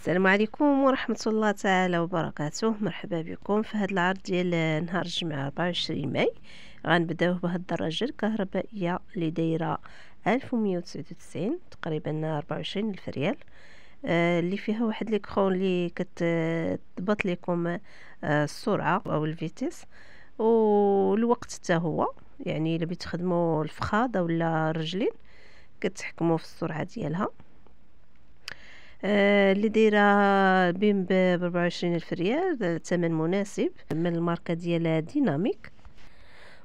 السلام عليكم ورحمة الله تعالى وبركاته مرحبا بكم في هذا العرض ديال نهار الجمعة 24 ماي غنبداوه بهاد الدراجة الكهربائية اللي دايرة 1199 تقريبا 24 الف ريال آه اللي فيها واحد ليكرون اللي كتضبط لكم آه السرعة او الفيتيس والوقت حتى هو يعني الا بتخدموا الفخاض ولا الرجلين كتحكموا في السرعة ديالها آه، اللي دايره بين ب 24 الف ريال ثمن مناسب من الماركه ديال ديناميك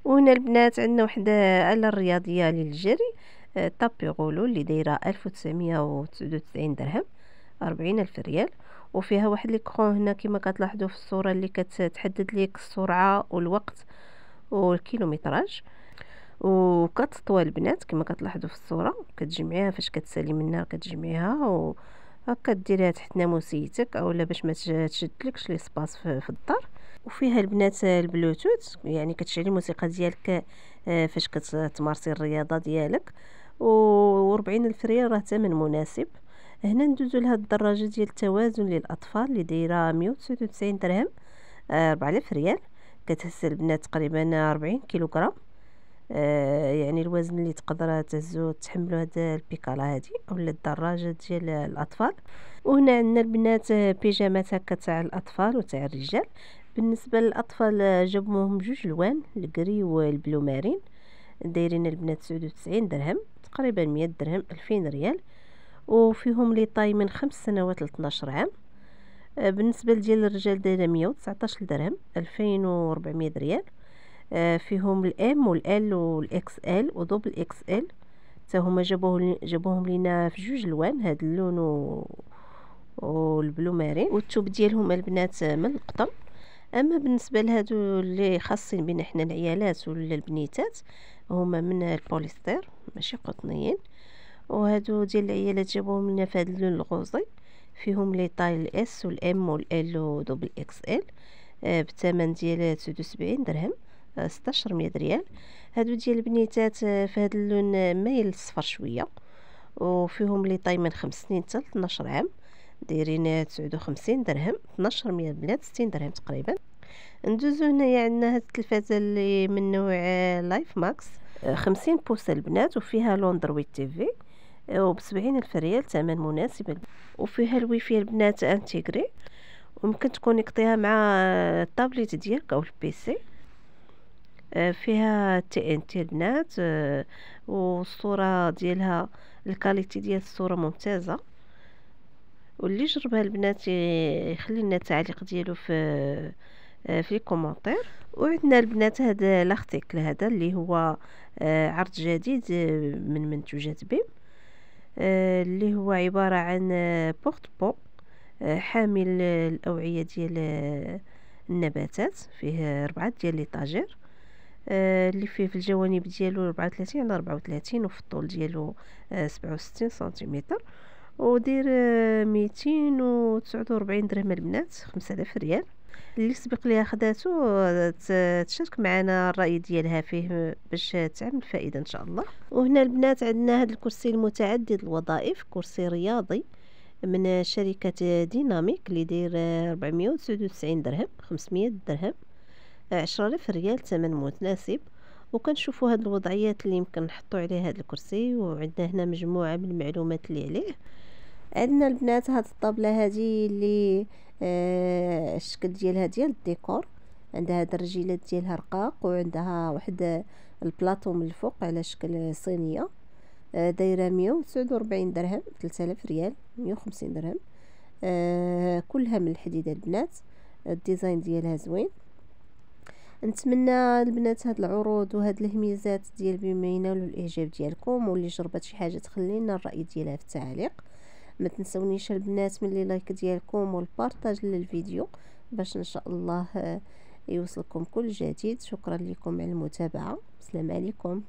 وهنا البنات عندنا وحده اله رياضيه للجري آه، طابيغولو اللي دايره 1999 درهم 40 الف ريال وفيها واحد ليكرون هنا كما كتلاحظوا في الصوره اللي كتحدد لك السرعه والوقت والكيلومتراج وكتطوى البنات كما كتلاحظوا في الصوره كتجمعيها فاش كتسالي منها كتجمعيها و... هكا ديريها تحت ناموسيتك اولا باش ما تشدلكش لي سباس في, الدار وفيها البنات البلوتوث يعني كتشعلي الموسيقى ديالك آه، فاش كتمارسي الرياضه ديالك و 40 الف ريال راه ثمن مناسب هنا ندوزو لهاد الدراجه ديال التوازن للاطفال اللي دايره 199 درهم 4000 آه، ريال كتهز البنات تقريبا 40 كيلوغرام آه، يعني الوزن اللي تقدر تهزو تحملو هاد البيكالا هادي اولا الدراجه ديال الاطفال وهنا عندنا البنات آه، بيجامات هكا تاع الاطفال وتاع الرجال بالنسبه للاطفال آه، جابوهم جوج الوان الكري والبلو مارين دايرين البنات 99 درهم تقريبا 100 درهم 2000 ريال وفيهم لي طاي من خمس سنوات ل 12 عام بالنسبه لديال الرجال دايره 119 درهم 2400 ريال آه، فيهم الام والال والاكس ال ودبل اكس ال حتى هما جابوه جابوهم لينا في جوج الوان هاد اللون و والبلو مارين والثوب ديالهم البنات من القطن اما بالنسبه لهادو اللي خاصين بنا حنا العيالات ولا البنيتات هما من البوليستير ماشي قطنيين وهادو ديال العيالات جابوهم لنا في هاد اللون الغوزي فيهم لي طاي الاس والام والال ودبل اكس ال بثمن ديال 79 درهم 16 مية ريال هادو ديال البنيتات آه، في هاد اللون آه، مايل الصفر شويه وفيهم لي طاي من 5 سنين حتى 12 عام دايرين 59 آه، درهم 12 مية بنات 60 درهم تقريبا ندوزو هنايا عندنا هاد التلفازه اللي من نوع لايف ماكس 50 بوصه البنات وفيها لوندرويد تي في وبسبعين الف ريال ثمن مناسب وفيها الويفي البنات انتيغري وممكن تكونيكطيها مع الطابليت ديالك او البيسي آه، فيها تي ان تي البنات آه، والصوره ديالها الكاليتي ديال الصوره ممتازه واللي جربها البنات يخلي لنا التعليق ديالو في آه، في كومونتير وعندنا البنات هذا لاختيكل هذا اللي هو عرض جديد من منتوجات بيم اللي هو عبارة عن بورت بو حامل الأوعية ديال النباتات فيه ربعة ديال لي طاجير آه، اللي فيه في الجوانب ديالو 34 على 34 وفي الطول ديالو 67 آه، سنتيمتر ودير 249 آه، درهم البنات 5000 ريال اللي سبق ليها خداتو تشارك معنا الراي ديالها فيه باش تعمل الفائده ان شاء الله وهنا البنات عندنا هذا الكرسي المتعدد الوظائف كرسي رياضي من شركه ديناميك اللي داير 499 درهم 500 درهم عشرالاف ريال ثمن متناسب وكنشوفوا هاد الوضعيات اللي يمكن نحطوا عليه هاد الكرسي وعندنا هنا مجموعه من المعلومات اللي عليه عندنا البنات هاد الطابله هادي اللي آه الشكل ديالها ديال الديكور عندها هاد الرجيلات ديالها رقاق وعندها واحد البلاطو من الفوق على شكل صينيه آه دايره 149 درهم 3000 ريال 150 درهم آه كلها من الحديد البنات الديزاين ديالها زوين نتمنى البنات هاد العروض وهاد الهميزات ديال بما ينالوا الاعجاب ديالكم واللي جربت شي حاجه تخلينا الراي ديالها في التعليق ما تنسونيش البنات من لايك ديالكم والبارطاج للفيديو باش ان شاء الله آه، يوصلكم كل جديد شكرا لكم على المتابعه السلام عليكم